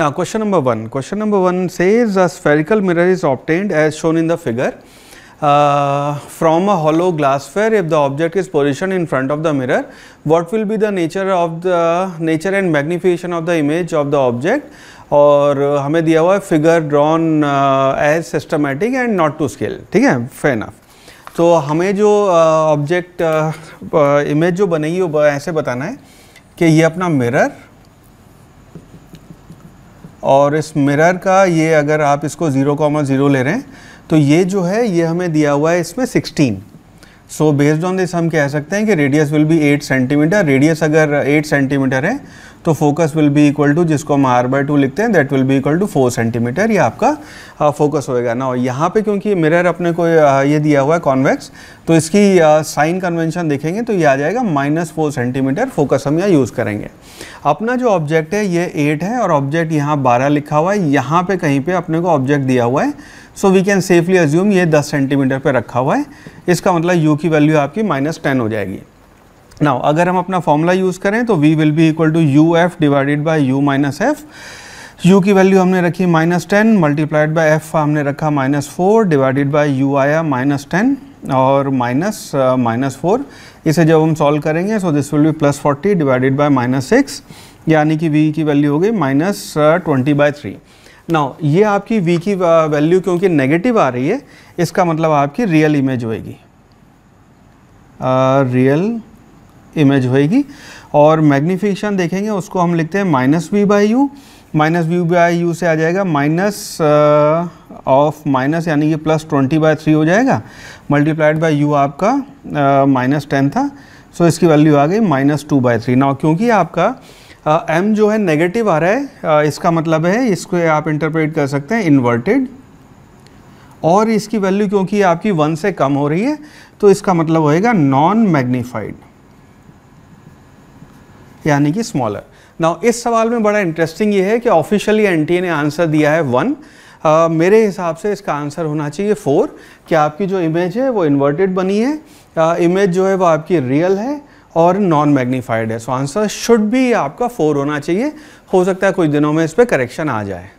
Now question number 1. Question number 1 says a spherical mirror is obtained as shown in the figure uh, from a hollow glass sphere if the object is positioned in front of the mirror what will be the nature of the nature and magnification of the image of the object और हमें दिया हुआ है figure drawn as systematic and not to scale ठीक है fair enough तो हमें जो ऑब्जेक्ट uh, इमेज uh, जो बनेगी वो ऐसे बताना है कि ये अपना मिरर और इस मिरर का ये अगर आप इसको ज़ीरो कॉमा ज़ीरो ले रहे हैं तो ये जो है ये हमें दिया हुआ है इसमें sixteen so based on this हम कह सकते हैं कि radius will be eight centimetre radius अगर एट सेंटीमीटर है तो focus will be equal to जिसको हम आर बाय टू लिखते हैं that will be equal to four centimetre ये आपका फोकस होएगा ना और यहाँ पे क्योंकि मिरर अपने को ये दिया हुआ है कॉन्वेक्स तो इसकी साइन कन्वेंशन देखेंगे तो ये आ जाएगा माइनस फोर सेंटीमीटर फोकस हम यहाँ यूज़ करेंगे अपना जो ऑब्जेक्ट है ये एट है और ऑब्जेक्ट यहाँ बारह लिखा हुआ है यहाँ पर कहीं पर अपने को ऑब्जेक्ट दिया हुआ है so we can safely assume ये दस सेंटीमीटर पर रखा हुआ है इसका मतलब यू की वैल्यू आपकी माइनस टेन हो जाएगी नाउ अगर हम अपना फॉर्मूला यूज़ करें तो V will be equal to U F divided by U minus F U की वैल्यू हमने रखी minus ten multiplied by F हमने रखा minus four divided by U आया माइनस टेन और माइनस माइनस फोर इसे जब हम सॉल्व करेंगे so this will be plus forty divided by minus six यानी कि वी की वैल्यू हो गई minus twenty by three now ये आपकी वी की वैल्यू uh, क्योंकि नेगेटिव आ रही है इसका मतलब आपकी रियल इमेज होएगी रियल uh, इमेज होएगी और मैग्नीफिकेशन देखेंगे उसको हम लिखते हैं minus V by U minus V by U से आ जाएगा माइनस ऑफ माइनस यानी कि प्लस ट्वेंटी बाई थ्री हो जाएगा मल्टीप्लाइड बाई यू आपका माइनस uh, टेन था सो so इसकी वैल्यू आ गई माइनस टू बाई थ्री ना क्योंकि आपका एम uh, जो है नेगेटिव आ रहा है uh, इसका मतलब है इसको आप इंटरप्रेट कर सकते हैं इन्वर्टेड और इसकी वैल्यू क्योंकि आपकी वन से कम हो रही है तो इसका मतलब होएगा नॉन मैग्नीफाइड यानी कि स्मॉलर नाउ इस सवाल में बड़ा इंटरेस्टिंग ये है कि ऑफिशियली एन ने आंसर दिया है वन Uh, मेरे हिसाब से इसका आंसर होना चाहिए फोर कि आपकी जो इमेज है वो इन्वर्टेड बनी है इमेज uh, जो है वो आपकी रियल है और नॉन मैग्नीफाइड है सो आंसर शुड भी आपका फोर होना चाहिए हो सकता है कुछ दिनों में इस पर करेक्शन आ जाए